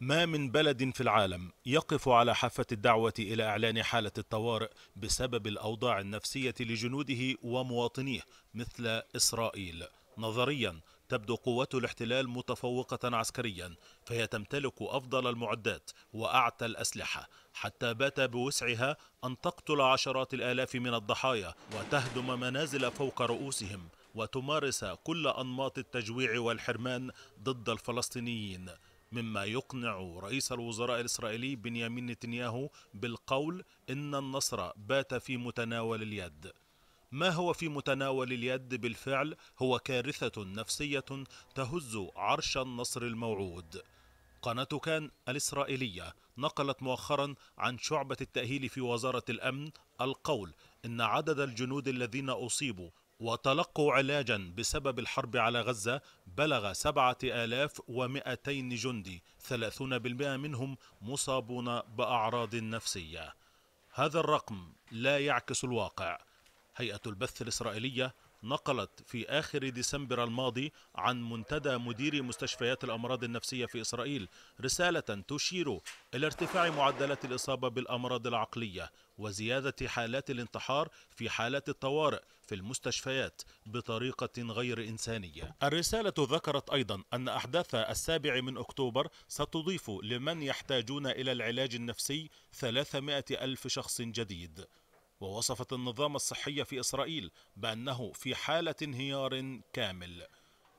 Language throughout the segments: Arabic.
ما من بلد في العالم يقف على حافة الدعوة إلى إعلان حالة الطوارئ بسبب الأوضاع النفسية لجنوده ومواطنيه مثل إسرائيل نظريا تبدو قوة الاحتلال متفوقة عسكريا فهي تمتلك أفضل المعدات وأعتى الأسلحة حتى بات بوسعها أن تقتل عشرات الآلاف من الضحايا وتهدم منازل فوق رؤوسهم وتمارس كل أنماط التجويع والحرمان ضد الفلسطينيين مما يقنع رئيس الوزراء الإسرائيلي بنيامين نتنياهو بالقول إن النصر بات في متناول اليد ما هو في متناول اليد بالفعل هو كارثة نفسية تهز عرش النصر الموعود قناة كان الإسرائيلية نقلت مؤخرا عن شعبة التأهيل في وزارة الأمن القول إن عدد الجنود الذين أصيبوا وتلقوا علاجا بسبب الحرب على غزة بلغ سبعة آلاف ومئتين جندي ثلاثون بالمئة منهم مصابون بأعراض نفسية هذا الرقم لا يعكس الواقع هيئة البث الإسرائيلية نقلت في آخر ديسمبر الماضي عن منتدى مدير مستشفيات الأمراض النفسية في إسرائيل رسالة تشير إلى ارتفاع معدلات الإصابة بالأمراض العقلية وزيادة حالات الانتحار في حالات الطوارئ في المستشفيات بطريقة غير إنسانية الرسالة ذكرت أيضا أن أحداث السابع من أكتوبر ستضيف لمن يحتاجون إلى العلاج النفسي 300 ألف شخص جديد ووصفت النظام الصحي في إسرائيل بأنه في حالة انهيار كامل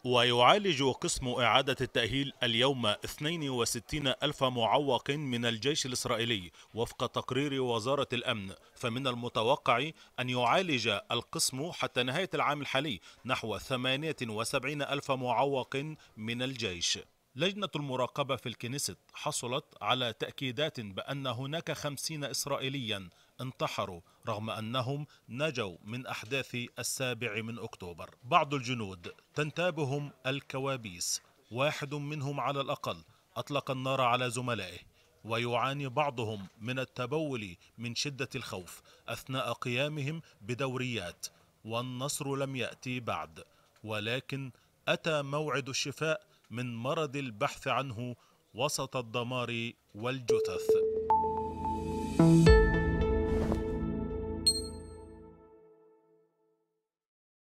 ويعالج قسم إعادة التأهيل اليوم 62 ألف معوق من الجيش الإسرائيلي وفق تقرير وزارة الأمن فمن المتوقع أن يعالج القسم حتى نهاية العام الحالي نحو 78 ألف معوق من الجيش لجنة المراقبة في الكنيست حصلت على تأكيدات بأن هناك خمسين إسرائيليا انتحروا رغم أنهم نجوا من أحداث السابع من أكتوبر بعض الجنود تنتابهم الكوابيس واحد منهم على الأقل أطلق النار على زملائه ويعاني بعضهم من التبول من شدة الخوف أثناء قيامهم بدوريات والنصر لم يأتي بعد ولكن أتى موعد الشفاء من مرض البحث عنه وسط الدمار والجثث